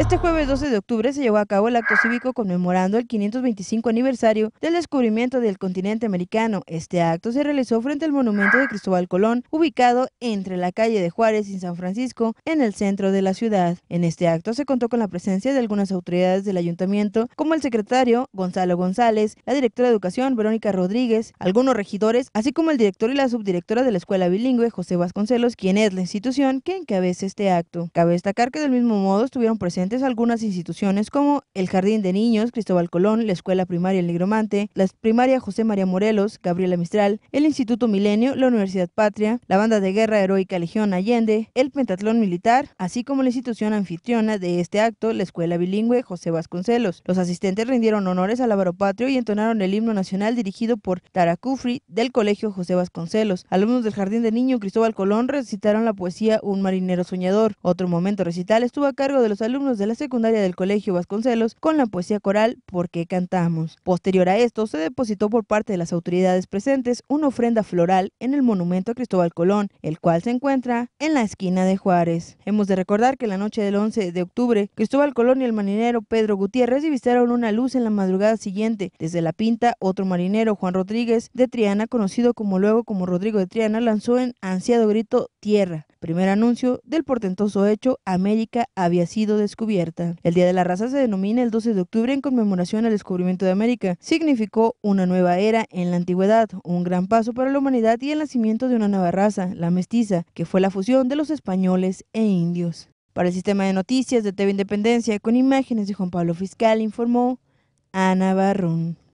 Este jueves 12 de octubre se llevó a cabo el acto cívico conmemorando el 525 aniversario del descubrimiento del continente americano. Este acto se realizó frente al monumento de Cristóbal Colón, ubicado entre la calle de Juárez y San Francisco, en el centro de la ciudad. En este acto se contó con la presencia de algunas autoridades del ayuntamiento, como el secretario Gonzalo González, la directora de Educación Verónica Rodríguez, algunos regidores, así como el director y la subdirectora de la Escuela Bilingüe José Vasconcelos, quien es la institución que encabeza este acto. Cabe destacar que del mismo modo estuvieron presentes algunas instituciones como el Jardín de Niños Cristóbal Colón, la Escuela Primaria El Negromante, la Primaria José María Morelos, Gabriela Mistral, el Instituto Milenio, la Universidad Patria, la Banda de Guerra Heroica Legión Allende, el Pentatlón Militar, así como la institución anfitriona de este acto, la Escuela Bilingüe José Vasconcelos. Los asistentes rindieron honores al Álvaro Patrio y entonaron el himno nacional dirigido por Tara Kufri del Colegio José Vasconcelos. Alumnos del Jardín de Niño Cristóbal Colón recitaron la poesía Un marinero soñador. Otro momento recital estuvo a cargo de los alumnos de la secundaria del Colegio Vasconcelos con la poesía coral ¿Por qué cantamos? Posterior a esto, se depositó por parte de las autoridades presentes una ofrenda floral en el monumento a Cristóbal Colón, el cual se encuentra en la esquina de Juárez. Hemos de recordar que la noche del 11 de octubre, Cristóbal Colón y el marinero Pedro Gutiérrez divisaron una luz en la madrugada siguiente. Desde la pinta, otro marinero, Juan Rodríguez de Triana, conocido como luego como Rodrigo de Triana, lanzó en ansiado grito tierra, primer anuncio del portentoso hecho, América había sido descubierta. El Día de la Raza se denomina el 12 de octubre en conmemoración al descubrimiento de América. Significó una nueva era en la antigüedad, un gran paso para la humanidad y el nacimiento de una nueva raza, la mestiza, que fue la fusión de los españoles e indios. Para el sistema de noticias de TV Independencia, con imágenes de Juan Pablo Fiscal, informó Ana Barrón.